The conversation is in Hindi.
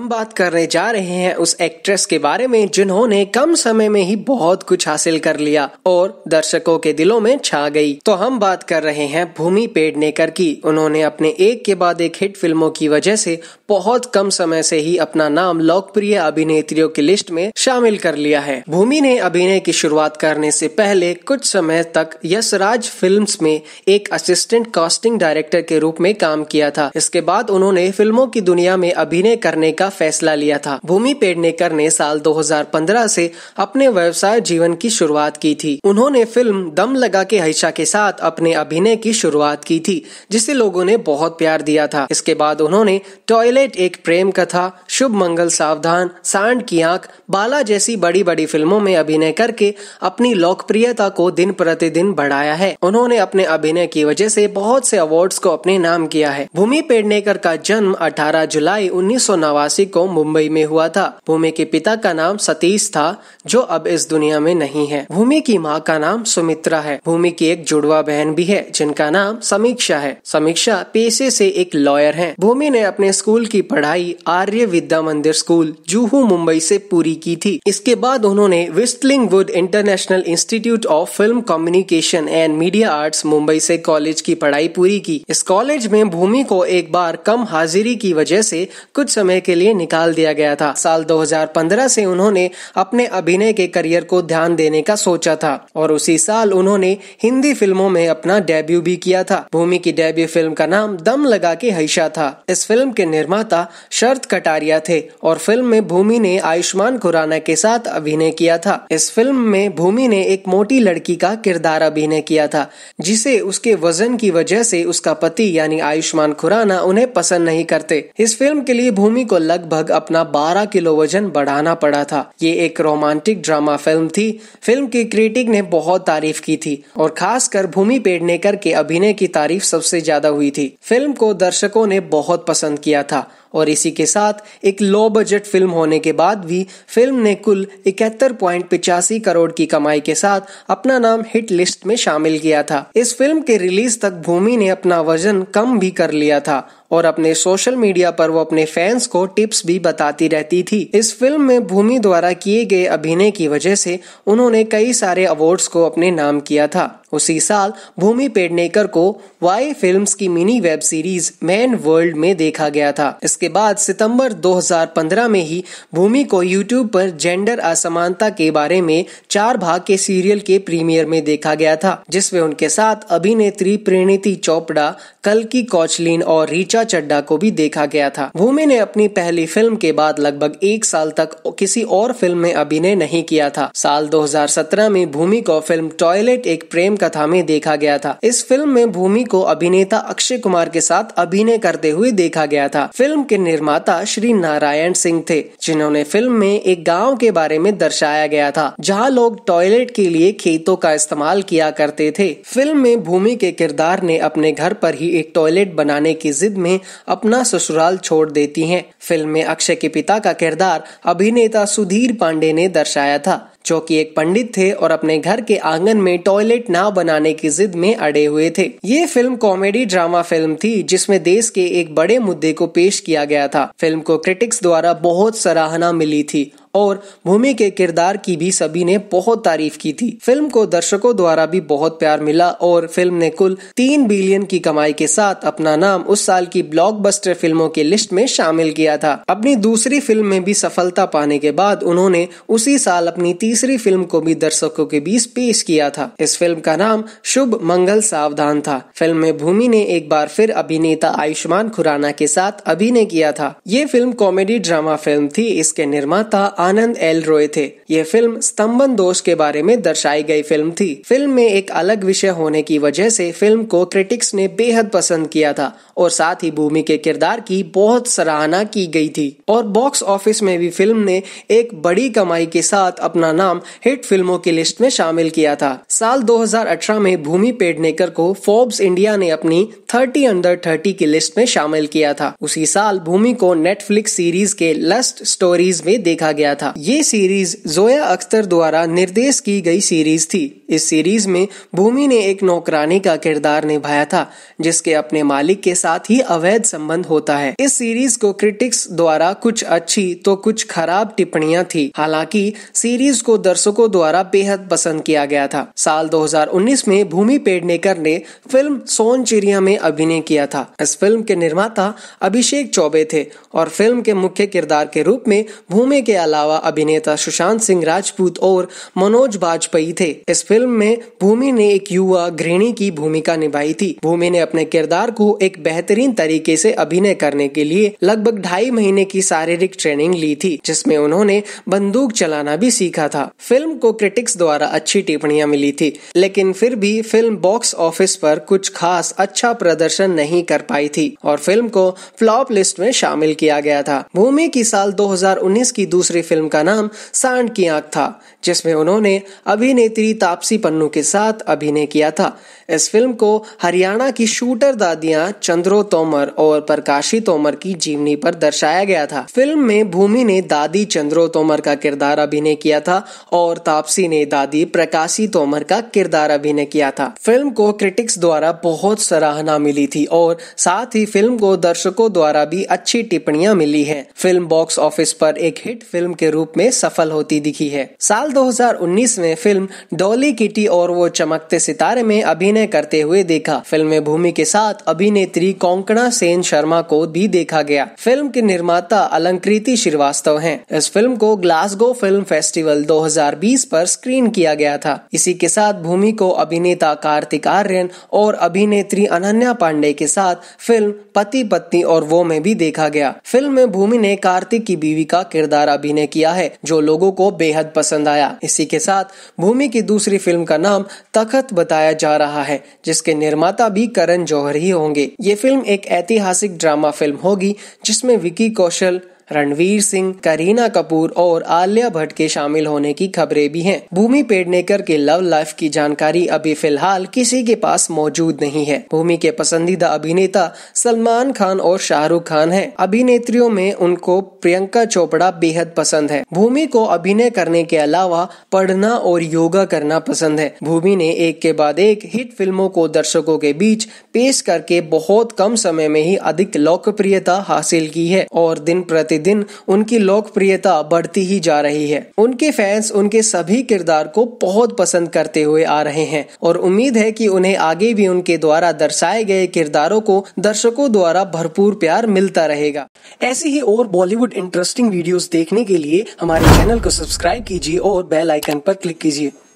हम बात करने जा रहे हैं उस एक्ट्रेस के बारे में जिन्होंने कम समय में ही बहुत कुछ हासिल कर लिया और दर्शकों के दिलों में छा गई तो हम बात कर रहे हैं भूमि पेडनेकर की उन्होंने अपने एक के बाद एक हिट फिल्मों की वजह से बहुत कम समय से ही अपना नाम लोकप्रिय अभिनेत्रियों की लिस्ट में शामिल कर लिया है भूमि ने अभिनय की शुरुआत करने से पहले कुछ समय तक यशराज फिल्म में एक असिस्टेंट कास्टिंग डायरेक्टर के रूप में काम किया था इसके बाद उन्होंने फिल्मों की दुनिया में अभिनय करने का फैसला लिया था भूमि पेडनेकर ने साल 2015 से अपने व्यवसाय जीवन की शुरुआत की थी उन्होंने फिल्म दम लगा के हिशा के साथ अपने अभिनय की शुरुआत की थी जिसे लोगों ने बहुत प्यार दिया था इसके बाद उन्होंने टॉयलेट एक प्रेम कथा शुभ मंगल सावधान सांड की आंख बाला जैसी बड़ी बड़ी फिल्मों में अभिनय करके अपनी लोकप्रियता को दिन प्रतिदिन बढ़ाया है उन्होंने अपने अभिनय की वजह से बहुत से अवार्ड्स को अपने नाम किया है भूमि पेडनेकर का जन्म 18 जुलाई उन्नीस चौरासी को मुंबई में हुआ था भूमि के पिता का नाम सतीश था जो अब इस दुनिया में नहीं है भूमि की माँ का नाम सुमित्रा है भूमि की एक जुड़वा बहन भी है जिनका नाम समीक्षा है समीक्षा पेशे से एक लॉयर है भूमि ने अपने स्कूल की पढ़ाई आर्य विद्या मंदिर स्कूल जूहू मुंबई से पूरी की थी इसके बाद उन्होंने Whistling Woods International Institute of Film Communication and Media Arts Mumbai से कॉलेज की पढ़ाई पूरी की इस कॉलेज में भूमि को एक बार कम हाजिरी की वजह से कुछ समय के लिए निकाल दिया गया था साल 2015 से उन्होंने अपने अभिनय के करियर को ध्यान देने का सोचा था और उसी साल उन्होंने हिंदी फिल्मों में अपना डेब्यू भी किया था भूमि की डेब्यू फिल्म का नाम दम लगा के हिशा था इस फिल्म के निर्माता शरद कटारिया थे और फिल्म में भूमि ने आयुष्मान खुराना के साथ अभिनय किया था इस फिल्म में भूमि ने एक मोटी लड़की का किरदार अभिनय किया था जिसे उसके वजन की वजह से उसका पति यानी आयुष्मान खुराना उन्हें पसंद नहीं करते इस फिल्म के लिए भूमि को लगभग अपना 12 किलो वजन बढ़ाना पड़ा था ये एक रोमांटिक ड्रामा फिल्म थी फिल्म की क्रिटिक ने बहुत तारीफ की थी और खासकर भूमि पेडनेकर के अभिनय की तारीफ सबसे ज्यादा हुई थी फिल्म को दर्शकों ने बहुत पसंद किया था और इसी के साथ एक लो बजट फिल्म होने के बाद भी फिल्म ने कुल इकहत्तर प्वाइंट पिचासी करोड़ की कमाई के साथ अपना नाम हिट लिस्ट में शामिल किया था इस फिल्म के रिलीज तक भूमि ने अपना वजन कम भी कर लिया था और अपने सोशल मीडिया पर वो अपने फैंस को टिप्स भी बताती रहती थी इस फिल्म में भूमि द्वारा किए गए अभिनय की वजह से उन्होंने कई सारे अवार्ड्स को अपने नाम किया था उसी साल भूमि पेडनेकर को वाई फिल्म्स की mini web series man world में देखा गया था इसके बाद सितंबर 2015 में ही भूमि को यूट्यूब पर जेंडर असमानता के बारे में चार भाग के सीरियल के प्रीमियर में देखा गया था जिसमें उनके साथ अभिनेत्री प्रणीति चोपड़ा कलकी कौचलिन और रिचा ऋचा चड्डा को भी देखा गया था भूमि ने अपनी पहली फिल्म के बाद लगभग एक साल तक किसी और फिल्म में अभिनय नहीं किया था साल 2017 में भूमि को फिल्म टॉयलेट एक प्रेम कथा में देखा गया था इस फिल्म में भूमि को अभिनेता अक्षय कुमार के साथ अभिनय करते हुए देखा गया था फिल्म के निर्माता श्री नारायण सिंह थे जिन्होंने फिल्म में एक गाँव के बारे में दर्शाया गया था जहाँ लोग टॉयलेट के लिए खेतों का इस्तेमाल किया करते थे फिल्म में भूमि के किरदार ने अपने घर पर ही एक टॉयलेट बनाने की जिद में में अपना ससुराल छोड़ देती हैं। फिल्म में अक्षय के पिता का किरदार अभिनेता सुधीर पांडे ने दर्शाया था जो कि एक पंडित थे और अपने घर के आंगन में टॉयलेट ना बनाने की जिद में अड़े हुए थे ये फिल्म कॉमेडी ड्रामा फिल्म थी जिसमें देश के एक बड़े मुद्दे को पेश किया गया था फिल्म को क्रिटिक्स द्वारा बहुत सराहना मिली थी और भूमि के किरदार की भी सभी ने बहुत तारीफ की थी फिल्म को दर्शकों द्वारा भी बहुत प्यार मिला और फिल्म ने कुल तीन बिलियन की कमाई के साथ अपना नाम उस साल की ब्लॉकबस्टर फिल्मों की लिस्ट में शामिल किया था अपनी दूसरी फिल्म में भी सफलता पाने के बाद उन्होंने उसी साल अपनी तीसरी फिल्म को भी दर्शकों के बीच पेश किया था इस फिल्म का नाम शुभ मंगल सावधान था फिल्म में भूमि ने एक बार फिर अभिनेता आयुष्मान खुराना के साथ अभिनय किया था ये फिल्म कॉमेडी ड्रामा फिल्म थी इसके निर्माता आनंद एल रोय थे यह फिल्म स्तंभन दोष के बारे में दर्शाई गई फिल्म थी फिल्म में एक अलग विषय होने की वजह से फिल्म को क्रिटिक्स ने बेहद पसंद किया था और साथ ही भूमि के किरदार की बहुत सराहना की गई थी और बॉक्स ऑफिस में भी फिल्म ने एक बड़ी कमाई के साथ अपना नाम हिट फिल्मों की लिस्ट में शामिल किया था साल 2018 में भूमि पेडनेकर को फोर्ब्स इंडिया ने अपनी 30 अंडर 30 की लिस्ट में शामिल किया था उसी साल भूमि को नेटफ्लिक्स सीरीज के लस्ट स्टोरीज में देखा गया गया था ये सीरीज जोया अख्तर द्वारा निर्देश की गई सीरीज थी इस सीरीज में भूमि ने एक नौकरानी का किरदार निभाया था जिसके अपने मालिक के साथ ही अवैध संबंध होता है इस सीरीज को क्रिटिक्स द्वारा कुछ अच्छी तो कुछ खराब टिप्पणियां थी हालांकि सीरीज को दर्शकों द्वारा बेहद पसंद किया गया था साल 2019 में भूमि पेडनेकर ने फिल्म सोन चिड़िया में अभिनय किया था इस फिल्म के निर्माता अभिषेक चौबे थे और फिल्म के मुख्य किरदार के रूप में भूमि के अलावा अलावा अभिनेता सुशांत सिंह राजपूत और मनोज बाजपेयी थे इस फिल्म में भूमि ने एक युवा गृहिणी की भूमिका निभाई थी भूमि ने अपने किरदार को एक बेहतरीन तरीके से अभिनय करने के लिए लगभग ढाई महीने की शारीरिक ट्रेनिंग ली थी जिसमें उन्होंने बंदूक चलाना भी सीखा था फिल्म को क्रिटिक्स द्वारा अच्छी टिप्पणियां मिली थी लेकिन फिर भी फिल्म बॉक्स ऑफिस पर कुछ खास अच्छा प्रदर्शन नहीं कर पाई थी और फिल्म को फ्लॉप लिस्ट में शामिल किया गया था भूमि की साल 2019 की दूसरी फिल्म का नाम सांड की आंख था जिसमें उन्होंने अभिनेत्री तापसी पन्नू के साथ अभिनय किया था इस फिल्म को हरियाणा की शूटर दादियां चंद्रो तोमर और प्रकाशी तोमर की जीवनी पर दर्शाया गया था फिल्म में भूमि ने दादी चंद्रो तोमर का किरदार अभिनय किया था और तापसी ने दादी प्रकाशी तोमर का किरदार अभिनय किया था फिल्म को क्रिटिक्स द्वारा बहुत सराहना मिली थी और साथ ही फिल्म को दर्शकों द्वारा भी अच्छी टिप्पणियां मिली है फिल्म बॉक्स ऑफिस पर एक हिट फिल्म के रूप में सफल होती दिखी है साल 2019 में फिल्म डोली किटी और वो चमकते सितारे में अभिनय करते हुए देखा फिल्म में भूमि के साथ अभिनेत्री कोंकणा सेन शर्मा को भी देखा गया फिल्म के निर्माता अलंकृति श्रीवास्तव है इस फिल्म को ग्लासगो फिल्म फेस्टिवल 2020 पर स्क्रीन किया गया था इसी के साथ भूमि को अभिनेता कार्तिक आर्यन और अभिनेत्री अनन्या पांडे के साथ फिल्म पति पत्नी और वो में भी देखा गया फिल्म में भूमि ने कार्तिक की बीवी का किरदार अभिनय किया है जो लोगों को बेहद पसंद आया इसी के साथ भूमि की दूसरी फिल्म का नाम तखत बताया जा रहा है जिसके निर्माता भी करण जौहर ही होंगे ये फिल्म एक ऐतिहासिक ड्रामा फिल्म होगी जिसमें विकी कौशल रणवीर सिंह करीना कपूर और आलिया भट्ट के शामिल होने की खबरें भी हैं भूमि पेडनेकर के लव लाइफ की जानकारी अभी फिलहाल किसी के पास मौजूद नहीं है भूमि के पसंदीदा अभिनेता सलमान खान और शाहरुख खान हैं अभिनेत्रियों में उनको प्रियंका चोपड़ा बेहद पसंद है भूमि को अभिनय करने के अलावा पढ़ना और योगा करना पसंद है भूमि ने एक के बाद एक हिट फिल्मों को दर्शकों के बीच पेश करके बहुत कम समय में ही अधिक लोकप्रियता हासिल की है और दिन प्रति दिन उनकी लोकप्रियता बढ़ती ही जा रही है उनके फैंस उनके सभी किरदार को बहुत पसंद करते हुए आ रहे हैं और उम्मीद है कि उन्हें आगे भी उनके द्वारा दर्शाए गए किरदारों को दर्शकों द्वारा भरपूर प्यार मिलता रहेगा ऐसी ही और बॉलीवुड इंटरेस्टिंग वीडियोस देखने के लिए हमारे चैनल को सब्सक्राइब कीजिए और बेल आइकन पर क्लिक कीजिए